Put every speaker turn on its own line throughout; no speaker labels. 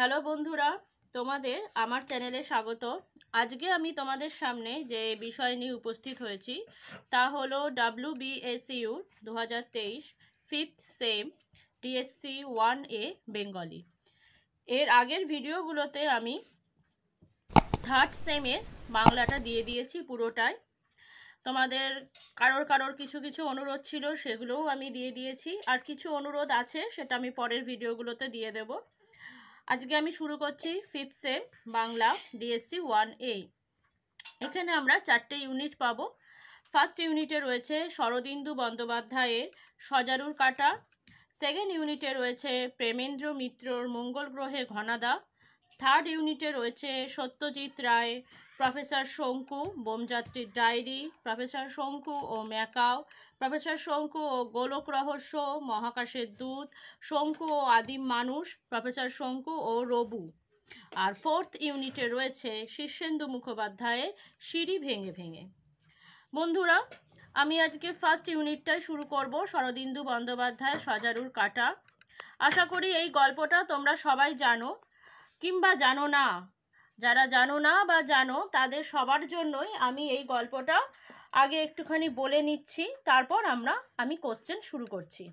hello বন্ধুরা তোমাদের আমার চ্যানেলে স্বাগত আজকে আমি তোমাদের সামনে যে বিষয় নিয়ে উপস্থিত হয়েছি তা হলো ডাব্লিউ বিএসইউ e দু হাজার তেইশ fifth sem TSC one A Bengali এর আগের ভিডিওগুলোতে আমি থার্ড সেমের বাংলাটা দিয়ে দিয়েছি পুরোটাই তোমাদের কারোর কারোর কিছু কিছু অনুরোধ ছিল সেগুলোও আমি দিয়ে দিয়েছি আর কিছু অনুরোধ আছে সেটা আমি পরের ভিডিওগুলোতে দিয়ে দেবো আজকে আমি শুরু করছি fifth sem Bangla DSC one A এখানে আমরা চারটে ইউনিট পাবো ফার্স্ট ইউনিটে রয়েছে শরদিন্দু বন্দ্যোপাধ্যায়ের সজারুর কাটা সেকেন্ড ইউনিটে রয়েছে প্রেমেন্দ্র মিত্রর মঙ্গল গ্রহে ঘনাদা থার্ড ইউনিটে রয়েছে সত্যজিৎ রায় প্রফেসর শঙ্কু বোমযাত্রীর ডায়েরি প্রফেসর শঙ্কু ও ম্যাকাও প্রফেসর শঙ্কু ও গোলক রহস্য মহাকাশের দূত শঙ্কু ও আদিম মানুষ প্রফেসর শঙ্কু ও রবু আর ফোর্থ ইউনিটে রয়েছে শীর্ষেন্দু মুখোপাধ্যায়ের সিঁড়ি ভেঙে ভেঙে বন্ধুরা আমি আজকে ফার্স্ট ইউনিটটাই শুরু করব শরদিন্দু বন্দ্যোপাধ্যায় সজারুর কাটা আশা করি এই গল্পটা তোমরা সবাই জানো কিংবা জানো না যারা জানো না বা জানো তাদের সবার জন্যই আমি এই গল্পটা আগে একটুখানি বলে নিচ্ছি তারপর আমরা আমি কোশ্চেন শুরু করছি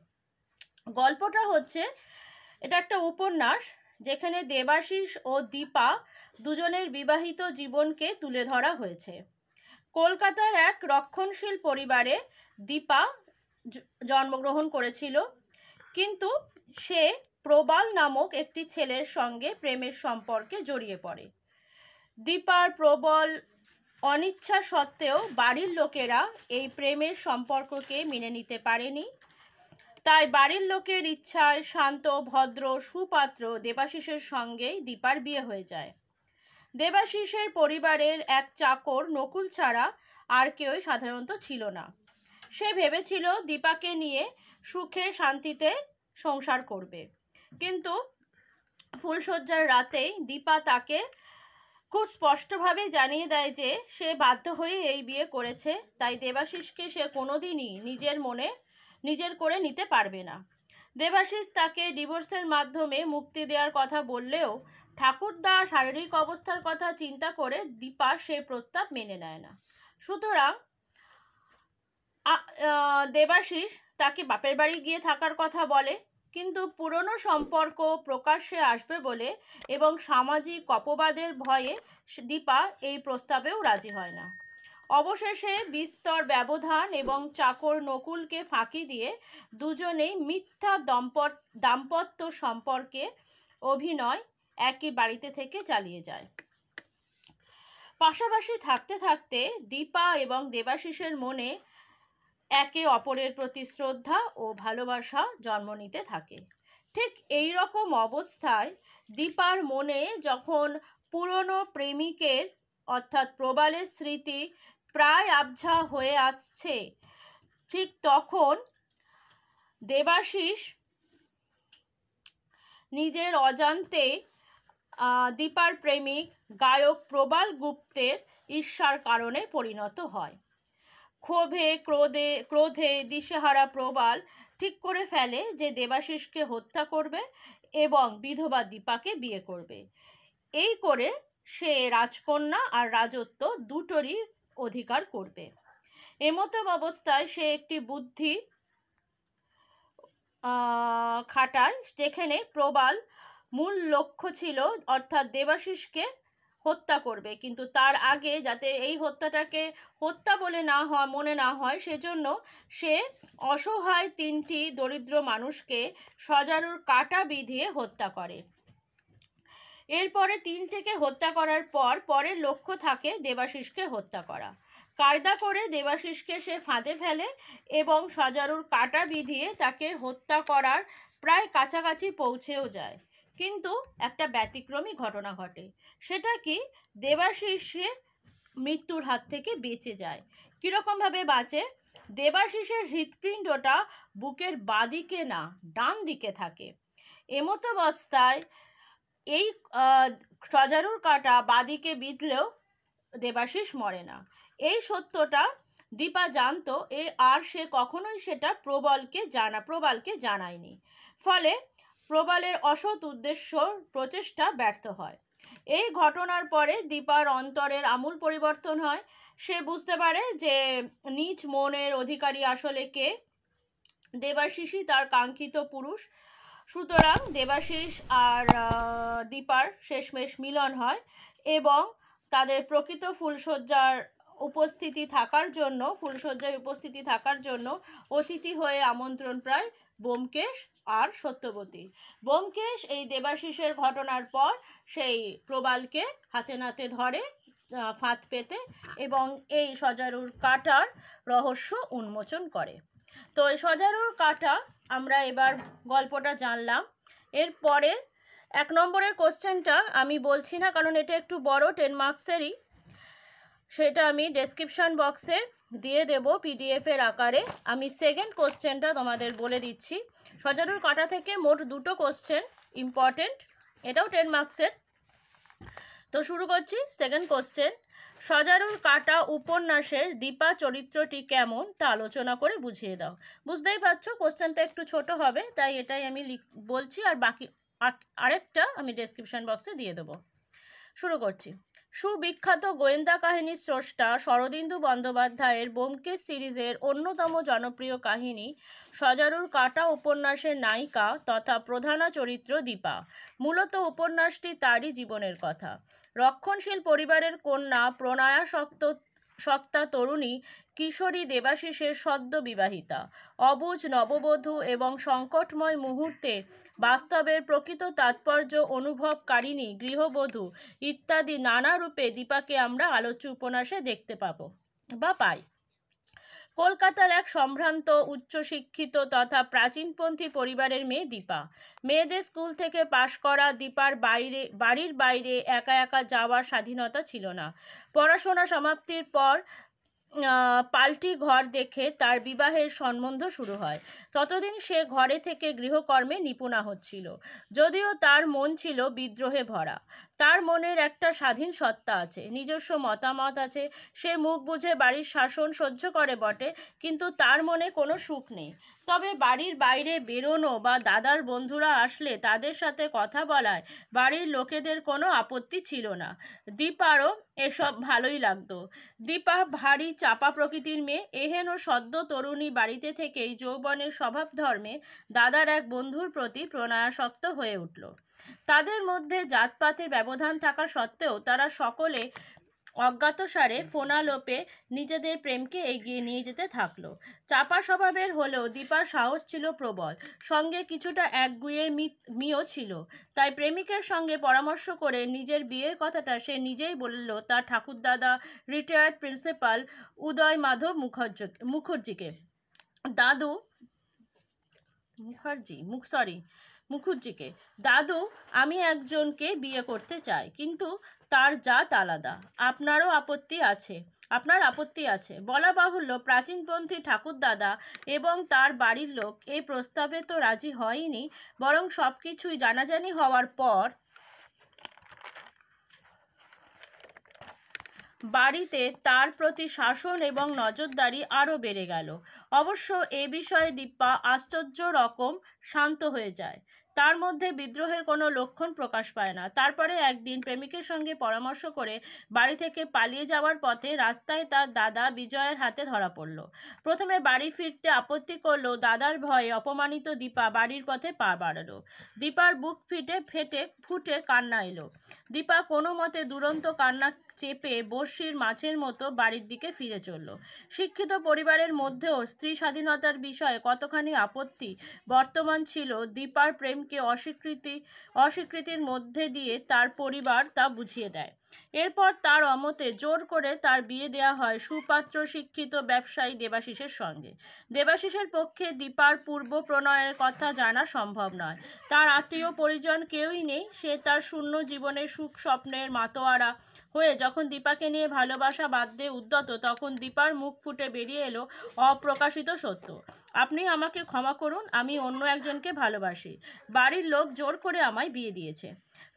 গল্পটা হচ্ছে এটা একটা উপন্যাস যেখানে দেবাশিস ও দীপা দুজনের বিবাহিত জীবনকে তুলে ধরা হয়েছে কলকাতার এক রক্ষণশীল পরিবারে দীপা জন্মগ্রহণ করেছিল কিন্তু সে প্রবাল নামক একটি ছেলের সঙ্গে প্রেমের সম্পর্কে জড়িয়ে পড়ে দীপার প্রবল অনিচ্ছা সত্ত্বেও বাড়ির লোকেরা এই প্রেমের সম্পর্ককে মেনে নিতে পারেনি তাই বাড়ির লোকের ইচ্ছায় শান্ত ভদ্র সুপাত্র দেবাশিসের সঙ্গেই দীপার বিয়ে হয়ে যায় দেবাশিসের পরিবারের এক চাকর নকুল ছাড়া আর কেউই সাধারণত ছিল না সে ভেবেছিল দীপাকে নিয়ে সুখে শান্তিতে সংসার করবে কিন্তু ফুলশয্যার রাতেই দীপা তাকে খুব স্পষ্টভাবে জানিয়ে দেয় যে সে বাধ্য হয়ে এই বিয়ে করেছে তাই দেবাশিসকে সে কোনোদিনই নিজের মনে নিজের করে নিতে পারবে না দেবাশিস তাকে ডিভোর্সের মাধ্যমে মুক্তি দেওয়ার কথা বললেও ঠাকুরদা শারীরিক অবস্থার কথা চিন্তা করে দীপা সে প্রস্তাব মেনে নেয় না সুতরাং দেবাশিস তাকে বাপের বাড়ি গিয়ে থাকার কথা বলে কিন্তু পুরনো সম্পর্ক প্রকাশ্যে আসবে বলে এবং সামাজিক অপবাদের ভয়ে দীপা এই প্রস্তাবেও রাজি হয় না অবশেষে বিস্তর ব্যবধান এবং চাকর নকুলকে ফাঁকি দিয়ে দুজনেই মিথ্যা দম্পত দাম্পত্য সম্পর্কে অভিনয় একই বাড়িতে থেকে চালিয়ে যায় পাশাপাশি থাকতে থাকতে দীপা এবং দেবাশিসের মনে একে অপরের প্রতি শ্রদ্ধা ও ভালোবাসা জন্ম নিতে থাকে ঠিক এই রকম অবস্থায় দীপার মনে যখন পুরনো প্রেমিকের অর্থাৎ প্রবালের স্মৃতি প্রায় আবঝা হয়ে আসছে ঠিক তখন দেবাশিস নিজের অজান্তে দীপার প্রেমিক গায়ক প্রবাল গুপ্তের ঈর্ষার কারণে পরিণত হয় ক্ষোভে ক্রোধে ক্রোধে দিশেহারা প্রবাল ঠিক করে ফেলে যে দেবাশিসকে হত্যা করবে এবং বিধবা দীপাকে বিয়ে করবে এই করে সে রাজকন্যা আর রাজত্ব দুটোরই অধিকার করবে এমতো অবস্থায় সে একটি বুদ্ধি খাটায় যেখানে প্রবাল মূল লক্ষ্য ছিল অর্থাৎ দেবাশিসকে হত্যা করবে কিন্তু তার আগে যাতে এই হত্যাটাকে হত্যা বলে না হয় মনে না হয় সেজন্য সে অসহায় তিনটি দরিদ্র মানুষকে সজারুর কাটা বিধিয়ে হত্যা করে এরপরে তিনটেকে হত্যা করার পর পরের লক্ষ্য থাকে দেবাশিসকে হত্যা করা কায়দা করে দেবাশিসকে সে ফাঁদে ফেলে এবং সজারুর কাটা বিধিয়ে তাকে হত্যা করার প্রায় কাছাকাছি পৌঁছেও যায় কিন্তু একটা ব্যতিক্রমী ঘটনা ঘটে সেটা কি দেবাশিষে মৃত্যুর হাত থেকে বেঁচে যায় কীরকমভাবে বাঁচে দেবাশিসের হৃৎপিণ্ডটা বুকের বাদিকে না ডান দিকে থাকে এমতাবস্থায় এই সজারুর কাটা বাদিকে বিঁধলেও দেবাশিস মরে না এই সত্যটা দীপা জানতো এ আর সে কখনোই সেটা প্রবলকে জানা প্রবালকে জানায়নি ফলে প্রবালের অসৎ উদ্দেশ্য প্রচেষ্টা ব্যর্থ হয় এই ঘটনার পরে দীপার অন্তরের আমূল পরিবর্তন হয় সে বুঝতে পারে যে নিজ মনের অধিকারী আসলে কে দেবাশিসই তার কাঙ্ক্ষিত পুরুষ সুতরাং দেবাশিস আর দীপার শেষমেশ মিলন হয় এবং তাদের প্রকৃত ফুলশয্যার উপস্থিতি থাকার জন্য ফুলসজ্জায় উপস্থিতি থাকার জন্য অতিথি হয়ে আমন্ত্রণ প্রায় বোমকেশ আর সত্যবতী বোমকেশ এই দেবাশিসের ঘটনার পর সেই প্রবালকে হাতে নাতে ধরে ফাঁদ পেতে এবং এই সজারুর কাটার রহস্য উন্মোচন করে তো এই সজারুর কাটা আমরা এবার গল্পটা জানলাম এরপরে এক নম্বরের কোশ্চেনটা আমি বলছি না কারণ এটা একটু বড় টেন মার্কসেরই সেটা আমি ডেসক্রিপশন বক্সে দিয়ে দেব পিডিএফের আকারে আমি সেকেন্ড কোশ্চেনটা তোমাদের বলে দিচ্ছি সজারুর কাটা থেকে মোট দুটো কোশ্চেন ইম্পর্টেন্ট এটাও টেন মার্কসের তো শুরু করছি সেকেন্ড কোশ্চেন সজারুর কাটা উপন্যাসের দীপা চরিত্রটি কেমন তা আলোচনা করে বুঝিয়ে দাও বুঝতেই পারছো কোশ্চেনটা একটু ছোট হবে তাই এটাই আমি বলছি আর বাকি আরেকটা আমি ডেসক্রিপশন বক্সে দিয়ে দেবো শুরু করছি সুবিখ্যাত গোয়েন্দা কাহিনীর স্রষ্টা শরদিন্দু বন্দ্যোপাধ্যায়ের বোমকে সিরিজের অন্যতম জনপ্রিয় কাহিনী সজারুর কাটা উপন্যাসের নায়িকা তথা প্রধানা চরিত্র দীপা মূলত উপন্যাসটি তারই জীবনের কথা রক্ষণশীল পরিবারের কন্যা প্রণয়াসক্ত সত্তা তরুণী কিশোরী দেবাশিসের সদ্য বিবাহিতা অবুজ নববধূ এবং সংকটময় মুহূর্তে বাস্তবের প্রকৃত তাৎপর্য অনুভবকারিণী গৃহবধূ ইত্যাদি নানা রূপে দীপাকে আমরা আলোচ্য উপন্যাসে দেখতে পাবো বা পাই কলকাতার এক সম্ভ্রান্ত উচ্চশিক্ষিত তথা প্রাচীনপন্থী পরিবারের মেয়ে দীপা মেয়েদের স্কুল থেকে পাশ করা দীপার বাইরে বাড়ির বাইরে একা একা যাওয়ার স্বাধীনতা ছিল না পড়াশোনা সমাপ্তির পর পাল্টি ঘর দেখে তার বিবাহের সম্বন্ধ শুরু হয় ততদিন সে ঘরে থেকে গৃহকর্মে নিপুণা হচ্ছিল যদিও তার মন ছিল বিদ্রোহে ভরা তার মনের একটা স্বাধীন সত্তা আছে নিজস্ব মতামত আছে সে মুখ বুঝে বাড়ির শাসন সহ্য করে বটে কিন্তু তার মনে কোনো সুখ নেই তবে বাড়ির বাইরে বেরোনো বা দাদার বন্ধুরা আসলে তাদের সাথে কথা বলায় বাড়ির লোকেদের কোনো আপত্তি ছিল না দীপারও এসব ভালোই লাগতো দীপা ভারী চাপা প্রকৃতির মেয়ে এহেন ও সদ্য তরুণী বাড়িতে থেকেই যৌবনের স্বভাব ধর্মে দাদার এক বন্ধুর প্রতি প্রণয়াসক্ত হয়ে উঠল তাদের মধ্যে জাতপাতের ব্যবধান থাকা সত্ত্বেও তারা সকলে অজ্ঞাতসারে ফোনালোপে নিজেদের প্রেমকে এগিয়ে নিয়ে যেতে থাকলো চাপা স্বভাবের হলেও দীপার সাহস ছিল প্রবল সঙ্গে কিছুটা একগুয়ে মিও ছিল তাই প্রেমিকের সঙ্গে পরামর্শ করে নিজের বিয়ের কথাটা সে নিজেই বলল তার ঠাকুরদাদা রিটায়ার্ড প্রিন্সিপাল উদয় মাধব মুখার্জ মুখার্জিকে দাদু মুখার্জি মুখ সরি মুখুজ্জিকে দাদু আমি একজনকে বিয়ে করতে চাই কিন্তু তার জাত আলাদা আপনারও আপত্তি আছে আপনার আপত্তি আছে বলা বাহুল্য প্রাচীনপন্থী ঠাকুরদাদা এবং তার বাড়ির লোক এই প্রস্তাবে তো রাজি হয়নি বরং সব কিছুই জানাজানি হওয়ার পর বাড়িতে তার প্রতি শাসন এবং নজরদারি আরও বেড়ে গেল অবশ্য এ বিষয়ে দীপা আশ্চর্য রকম শান্ত হয়ে যায় তার মধ্যে বিদ্রোহের কোনো লক্ষণ প্রকাশ পায় না তারপরে একদিন প্রেমিকের সঙ্গে পরামর্শ করে বাড়ি থেকে পালিয়ে যাওয়ার পথে রাস্তায় তার দাদা বিজয়ের হাতে ধরা পড়ল প্রথমে বাড়ি ফিরতে আপত্তি করলো দাদার ভয়ে অপমানিত দীপা বাড়ির পথে পা বাড়ালো দীপার বুক ফিটে ফেটে ফুটে কান্না এলো দীপা কোনো মতে দুরন্ত কান্না চেপে বর্ষির মাছের মতো বাড়ির দিকে ফিরে চলল শিক্ষিত পরিবারের মধ্যেও স্ত্রী স্বাধীনতার বিষয়ে কতখানি আপত্তি বর্তমান ছিল দীপার প্রেমকে অস্বীকৃতি অস্বীকৃতির মধ্যে দিয়ে তার পরিবার তা বুঝিয়ে দেয় এরপর তার অমতে জোর করে তার বিয়ে দেয়া হয় সুপাত্র শিক্ষিত ব্যবসায়ী দেবাশিসের সঙ্গে দেবাশিসের পক্ষে দীপার পূর্ব প্রণয়ের কথা জানা সম্ভব নয় তার আত্মীয় পরিজন কেউই নেই সে তার শূন্য জীবনের সুখ স্বপ্নের মাতোয়ারা হয়ে যখন দীপাকে নিয়ে ভালোবাসা দিয়ে উদ্যত তখন দীপার মুখ ফুটে বেরিয়ে এলো অপ্রকাশিত সত্য আপনি আমাকে ক্ষমা করুন আমি অন্য একজনকে ভালোবাসি বাড়ির লোক জোর করে আমায় বিয়ে দিয়েছে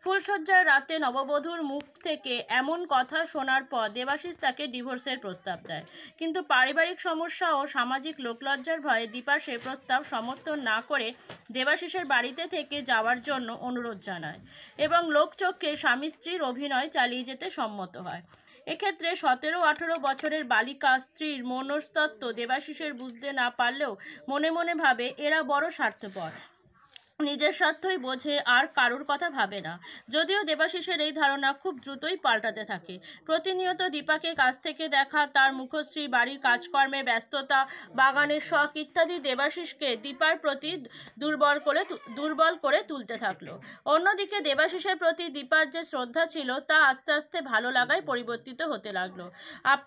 ফুলশয্যার রাতে নববধূর মুখ থেকে এমন কথা শোনার পর দেবাশিস তাকে ডিভোর্সের প্রস্তাব দেয় কিন্তু পারিবারিক সমস্যা ও সামাজিক লোকলজ্জার ভয়ে দীপা সে প্রস্তাব সমর্থন না করে দেবাশিসের বাড়িতে থেকে যাওয়ার জন্য অনুরোধ জানায় এবং লোকচক্ষে স্বামী স্ত্রীর অভিনয় চালিয়ে যেতে সম্মত হয় এক্ষেত্রে সতেরো আঠেরো বছরের বালিকা স্ত্রীর মনস্তত্ত্ব দেবাশিসের বুঝতে না পারলেও মনে মনে ভাবে এরা বড় স্বার্থপর নিজের স্বার্থই বোঝে আর কারুর কথা ভাবে না যদিও দেবাশিসের এই ধারণা খুব দ্রুতই পাল্টাতে থাকে প্রতিনিয়ত দীপাকে কাছ থেকে দেখা তার মুখশ্রী বাড়ির কাজকর্মে ব্যস্ততা বাগানের শখ ইত্যাদি দেবাশিসকে দীপার প্রতি দুর্বল করে দুর্বল করে তুলতে থাকলো অন্যদিকে দেবাশিসের প্রতি দীপার যে শ্রদ্ধা ছিল তা আস্তে আস্তে ভালো লাগায় পরিবর্তিত হতে লাগলো আপ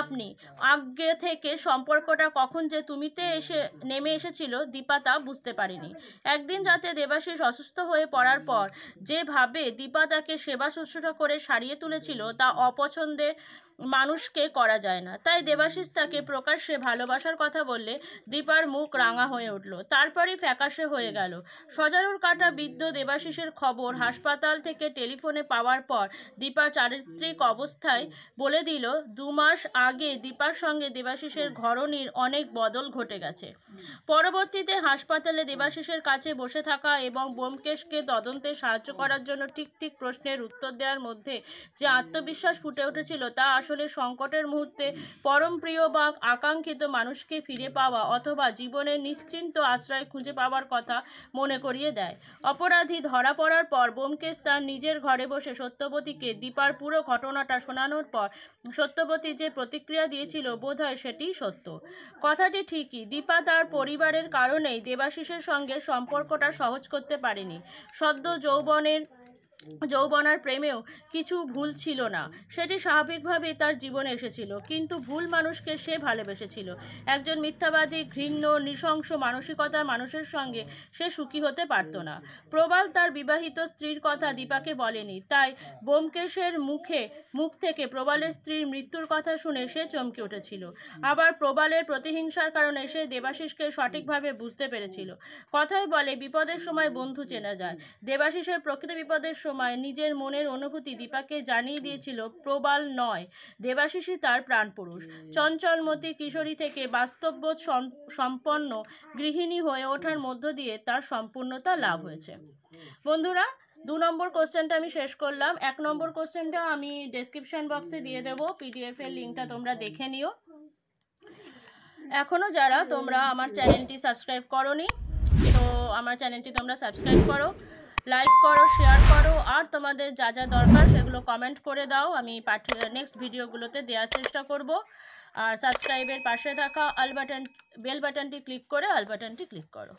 আপনি আগে থেকে সম্পর্কটা কখন যে তুমিতে এসে নেমে এসেছিল দীপা তা বুঝতে পারেনি একদিন রাতে দেবাশিস অসুস্থ হয়ে পড়ার পর যেভাবে দীপা তাকে সেবা শুশ্রূষা করে সারিয়ে তুলেছিল তা অপছন্দে মানুষকে করা যায় না তাই দেবাশিস তাকে প্রকাশ্যে ভালোবাসার কথা বললে দীপার মুখ রাঙা হয়ে উঠল তারপরে ফ্যাকাশে হয়ে গেল সজারুর কাটা বৃদ্ধ দেবাশিসের খবর হাসপাতাল থেকে টেলিফোনে পাওয়ার পর দীপা চারিত্রিক অবস্থায় বলে দিল দু মাস আগে দীপার সঙ্গে দেবাশিসের ঘরণীর অনেক বদল ঘটে গেছে পরবর্তীতে হাসপাতালে দেবাশিসের কাছে বসে থাকা এবং বোমকেশকে তদন্তে সাহায্য করার জন্য ঠিক ঠিক প্রশ্নের উত্তর দেওয়ার মধ্যে যে আত্মবিশ্বাস ফুটে উঠেছিল তা আসলে সংকটের মুহূর্তে পরম প্রিয় বা আকাঙ্ক্ষিত মানুষকে ফিরে পাওয়া অথবা জীবনের নিশ্চিন্ত আশ্রয় খুঁজে পাওয়ার কথা মনে করিয়ে দেয় অপরাধী ধরা পড়ার পর ব্যোমকেশ তার নিজের ঘরে বসে সত্যবতীকে দীপার পুরো ঘটনাটা শোনানোর পর সত্যবতী যে প্রতিক্রিয়া দিয়েছিল হয় সেটি সত্য কথাটি ঠিকই দীপা তার পরিবারের কারণেই দেবাশিসের সঙ্গে সম্পর্কটা সহজ করতে পারেনি সদ্য যৌবনের যৌবনার প্রেমেও কিছু ভুল ছিল না সেটি স্বাভাবিকভাবেই তার জীবনে এসেছিল কিন্তু ভুল মানুষকে সে ভালোবেসেছিল একজন মিথ্যাবাদী ঘৃণ্য নৃশংস মানসিকতার মানুষের সঙ্গে সে সুখী হতে পারত না প্রবাল তার বিবাহিত স্ত্রীর কথা দীপাকে বলেনি তাই বোমকেশের মুখে মুখ থেকে প্রবালের স্ত্রীর মৃত্যুর কথা শুনে সে চমকে উঠেছিল আবার প্রবালের প্রতিহিংসার কারণে সে দেবাশিসকে সঠিকভাবে বুঝতে পেরেছিল কথায় বলে বিপদের সময় বন্ধু চেনা যায় দেবাশিসের প্রকৃত বিপদের সময় সময় নিজের মনের অনুভূতি দীপাকে জানিয়ে দিয়েছিল প্রবাল নয় দেবাশিসী তার প্রাণপুরুষ চঞ্চলমতি কিশোরী থেকে বাস্তববোধ সম্পন্ন গৃহিণী হয়ে ওঠার মধ্য দিয়ে তার সম্পূর্ণতা লাভ হয়েছে বন্ধুরা দু নম্বর কোশ্চেনটা আমি শেষ করলাম এক নম্বর কোশ্চেনটা আমি ডেসক্রিপশন বক্সে দিয়ে দেবো পিডিএফ এর লিঙ্কটা তোমরা দেখে নিও এখনো যারা তোমরা আমার চ্যানেলটি সাবস্ক্রাইব করো তো আমার চ্যানেলটি তোমরা সাবস্ক্রাইব করো লাইক করো শেয়ার করো আর তোমাদের যা যা দরকার সেগুলো কমেন্ট করে দাও আমি পাঠিয়ে নেক্সট ভিডিওগুলোতে দেওয়ার চেষ্টা করব আর সাবস্ক্রাইবের পাশে থাকা আল বাটন বেল বাটনটি ক্লিক করে আল বাটনটি ক্লিক করো